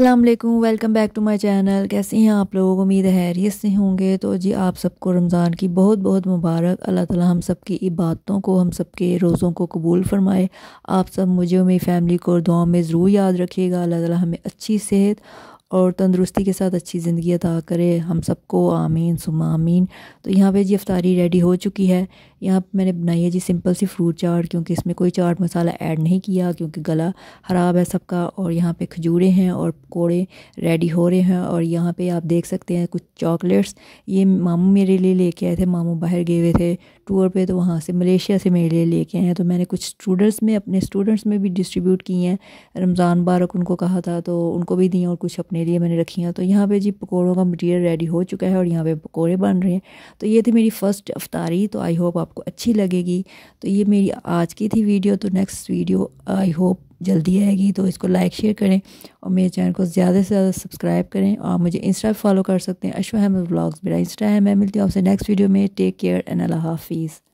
अल्लाम welcome back to my channel कैसे हैं आप लोग उम्मीद है रियस से होंगे तो जी आप सबको रमज़ान की बहुत बहुत मुबारक अल्लाह ताला हम सब की इबादतों को हम सब के रोज़ों को कबूल फरमाए आप सब मुझे और मेरी फ़ैमिली को दुआ में ज़रूर याद रखिएगा अल्लाह ताला हमें अच्छी सेहत और तंदरुस्ती के साथ अच्छी ज़िंदगी अदा करे हम सबको आमीन सुम आमीन तो यहाँ पे जी अफ्तारी रेडी हो चुकी है यहाँ पे मैंने बनाई है जी सिंपल सी फ्रूट चाट क्योंकि इसमें कोई चाट मसाला ऐड नहीं किया क्योंकि गला ख़राब है सबका और यहाँ पे खजूरें हैं और पकौड़े रेडी हो रहे हैं और यहाँ पे आप देख सकते हैं कुछ चॉकलेट्स ये मामू मेरे लिए लेके आए थे मामू बाहर गए हुए थे टूर पे तो वहाँ से मलेशिया से मेरे लिए लेके आए हैं तो मैंने कुछ स्टूडेंट्स में अपने स्टूडेंट्स में भी डिस्ट्रीब्यूट किए हैं रमज़ान बारक उनको कहा था तो उनको भी दिए और कुछ अपने अपने लिए मैंने रखी हैं तो यहाँ पे जी पकौड़ों का मटेरियल रेडी हो चुका है और यहाँ पे पकौड़े बन रहे हैं तो ये थी मेरी फ़र्स्ट अफ्तारी तो आई होप आपको अच्छी लगेगी तो ये मेरी आज की थी वीडियो तो नेक्स्ट वीडियो आई होप जल्दी आएगी तो इसको लाइक शेयर करें और मेरे चैनल को ज़्यादा से ज़्यादा सब्सक्राइब करें और मुझे इंस्टा फॉलो कर सकते हैं अश्वा अहमद ब्लॉग्स मेरा इंस्टा है मैं मिलती हूँ आपसे नेक्स्ट वीडियो में टेक केयर एंड अल्लाह हाफिज़